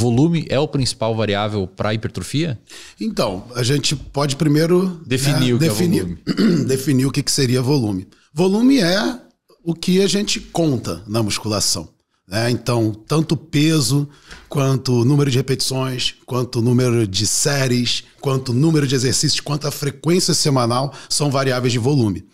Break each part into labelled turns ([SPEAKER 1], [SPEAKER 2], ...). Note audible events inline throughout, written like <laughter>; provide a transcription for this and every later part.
[SPEAKER 1] Volume é o principal variável para hipertrofia? Então, a gente pode primeiro definir né, o que é definir, é volume. <clears throat> definir o que, seria volume. Volume é o que a gente conta na musculação. Né? Então, tanto peso, quanto número de repetições, quanto número de séries, quanto número de exercícios, quanto a frequência semanal são variáveis de volume.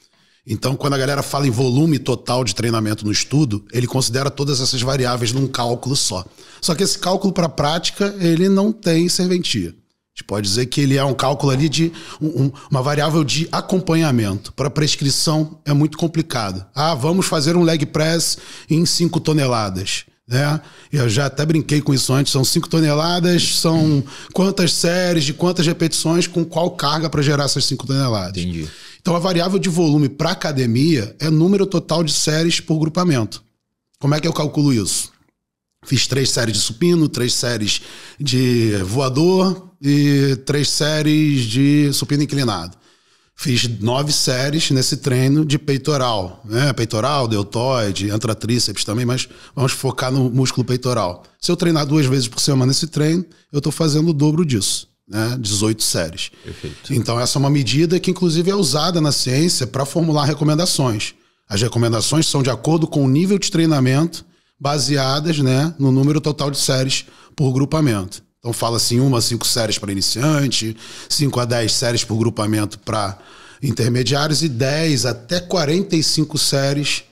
[SPEAKER 1] Então, quando a galera fala em volume total de treinamento no estudo, ele considera todas essas variáveis num cálculo só. Só que esse cálculo para a prática, ele não tem serventia. A gente pode dizer que ele é um cálculo ali de um, uma variável de acompanhamento. Para prescrição é muito complicado. Ah, vamos fazer um leg press em 5 toneladas. Né? Eu já até brinquei com isso antes. São 5 toneladas, são quantas séries, de quantas repetições, com qual carga para gerar essas 5 toneladas. Entendi. Então, a variável de volume para academia é número total de séries por grupamento. Como é que eu calculo isso? Fiz três séries de supino, três séries de voador e três séries de supino inclinado. Fiz nove séries nesse treino de peitoral, né? Peitoral, deltoide, antratríceps também, mas vamos focar no músculo peitoral. Se eu treinar duas vezes por semana esse treino, eu estou fazendo o dobro disso né, 18 séries. Perfeito. Então, essa é uma medida que, inclusive, é usada na ciência para formular recomendações. As recomendações são de acordo com o nível de treinamento, baseadas né, no número total de séries por grupamento. Então, fala assim: uma a cinco séries para iniciante, 5 a 10 séries por grupamento para intermediários e 10 até 45 séries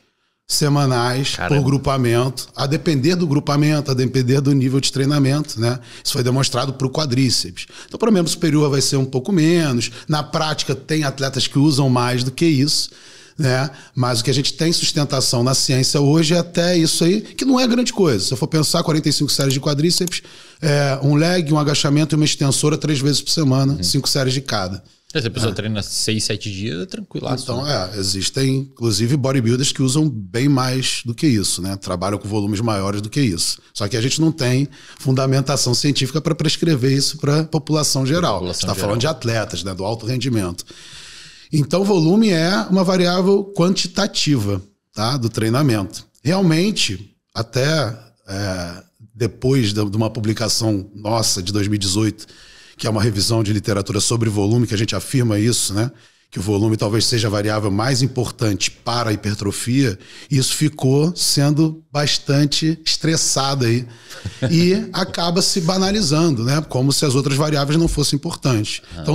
[SPEAKER 1] semanais Caramba. por grupamento, a depender do grupamento, a depender do nível de treinamento, né? Isso foi demonstrado para o quadríceps. Então, para o membro superior vai ser um pouco menos. Na prática, tem atletas que usam mais do que isso. Né? Mas o que a gente tem sustentação na ciência hoje é até isso aí, que não é grande coisa. Se eu for pensar, 45 séries de quadríceps, é, um leg, um agachamento e uma extensora três vezes por semana, uhum. cinco séries de cada. Se a pessoa é. treina seis, sete dias, é tranquilaço. Então, né? é, existem, inclusive, bodybuilders que usam bem mais do que isso, né? Trabalham com volumes maiores do que isso. Só que a gente não tem fundamentação científica para prescrever isso para a população geral. Você está falando de atletas, né? Do alto rendimento. Então, volume é uma variável quantitativa tá? do treinamento. Realmente, até é, depois de uma publicação nossa de 2018 que é uma revisão de literatura sobre volume, que a gente afirma isso, né? que o volume talvez seja a variável mais importante para a hipertrofia, isso ficou sendo bastante estressado aí e <laughs> acaba se banalizando, né? Como se as outras variáveis não fossem importantes. Então